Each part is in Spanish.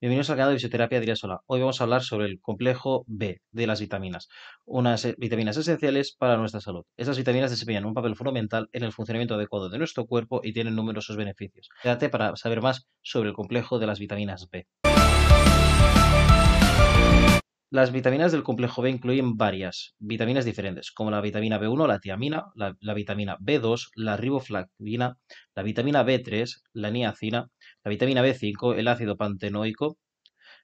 Bienvenidos al canal de Fisioterapia Adrián Sola. Hoy vamos a hablar sobre el complejo B de las vitaminas, unas eh, vitaminas esenciales para nuestra salud. Estas vitaminas desempeñan un papel fundamental en el funcionamiento adecuado de nuestro cuerpo y tienen numerosos beneficios. Quédate para saber más sobre el complejo de las vitaminas B. Las vitaminas del complejo B incluyen varias vitaminas diferentes, como la vitamina B1, la tiamina, la, la vitamina B2, la riboflavina, la vitamina B3, la niacina, la vitamina B5, el ácido pantenoico,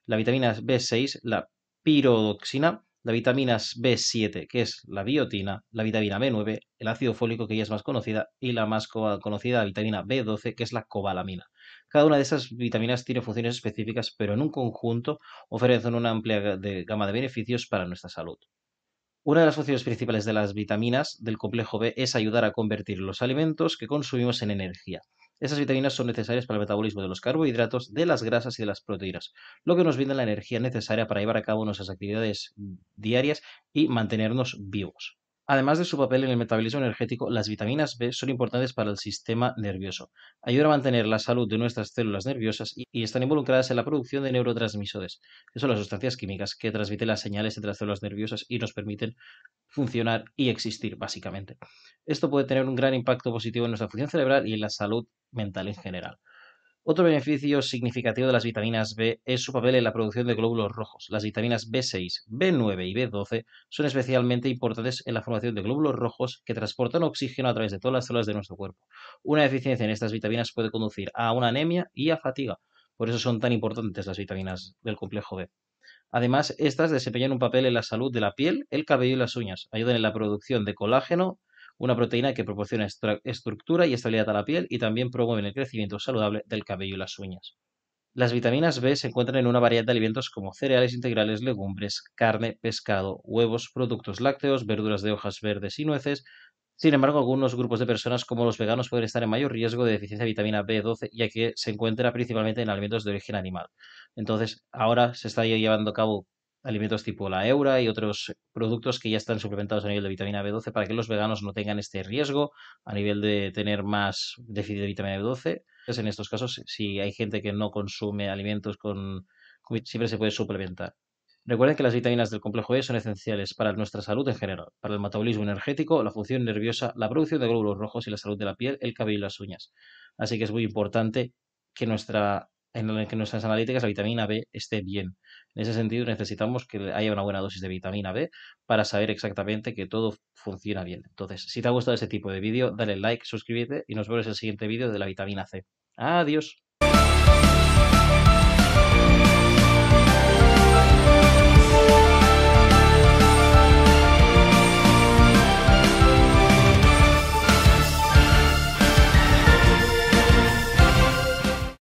la vitamina B6, la pirodoxina, la vitamina B7, que es la biotina, la vitamina B9, el ácido fólico, que ya es más conocida, y la más conocida, la vitamina B12, que es la cobalamina. Cada una de esas vitaminas tiene funciones específicas, pero en un conjunto ofrecen una amplia gama de beneficios para nuestra salud. Una de las funciones principales de las vitaminas del complejo B es ayudar a convertir los alimentos que consumimos en energía. Esas vitaminas son necesarias para el metabolismo de los carbohidratos, de las grasas y de las proteínas, lo que nos brinda la energía necesaria para llevar a cabo nuestras actividades mm, diarias y mantenernos vivos. Además de su papel en el metabolismo energético, las vitaminas B son importantes para el sistema nervioso. Ayudan a mantener la salud de nuestras células nerviosas y están involucradas en la producción de neurotransmisores, que son las sustancias químicas que transmiten las señales entre las células nerviosas y nos permiten funcionar y existir, básicamente. Esto puede tener un gran impacto positivo en nuestra función cerebral y en la salud mental en general. Otro beneficio significativo de las vitaminas B es su papel en la producción de glóbulos rojos. Las vitaminas B6, B9 y B12 son especialmente importantes en la formación de glóbulos rojos que transportan oxígeno a través de todas las células de nuestro cuerpo. Una deficiencia en estas vitaminas puede conducir a una anemia y a fatiga. Por eso son tan importantes las vitaminas del complejo B. Además, estas desempeñan un papel en la salud de la piel, el cabello y las uñas. Ayudan en la producción de colágeno, una proteína que proporciona estructura y estabilidad a la piel y también promueve el crecimiento saludable del cabello y las uñas. Las vitaminas B se encuentran en una variedad de alimentos como cereales integrales, legumbres, carne, pescado, huevos, productos lácteos, verduras de hojas verdes y nueces. Sin embargo, algunos grupos de personas como los veganos pueden estar en mayor riesgo de deficiencia de vitamina B12 ya que se encuentra principalmente en alimentos de origen animal. Entonces, ahora se está llevando a cabo alimentos tipo la eura y otros productos que ya están suplementados a nivel de vitamina B12 para que los veganos no tengan este riesgo a nivel de tener más déficit de vitamina B12. Entonces, en estos casos, si hay gente que no consume alimentos con siempre se puede suplementar. Recuerden que las vitaminas del complejo E son esenciales para nuestra salud en general, para el metabolismo energético, la función nerviosa, la producción de glóbulos rojos y la salud de la piel, el cabello y las uñas. Así que es muy importante que nuestra en el que nuestras analíticas la vitamina B esté bien. En ese sentido necesitamos que haya una buena dosis de vitamina B para saber exactamente que todo funciona bien. Entonces, si te ha gustado este tipo de vídeo, dale like, suscríbete y nos vemos en el siguiente vídeo de la vitamina C. Adiós.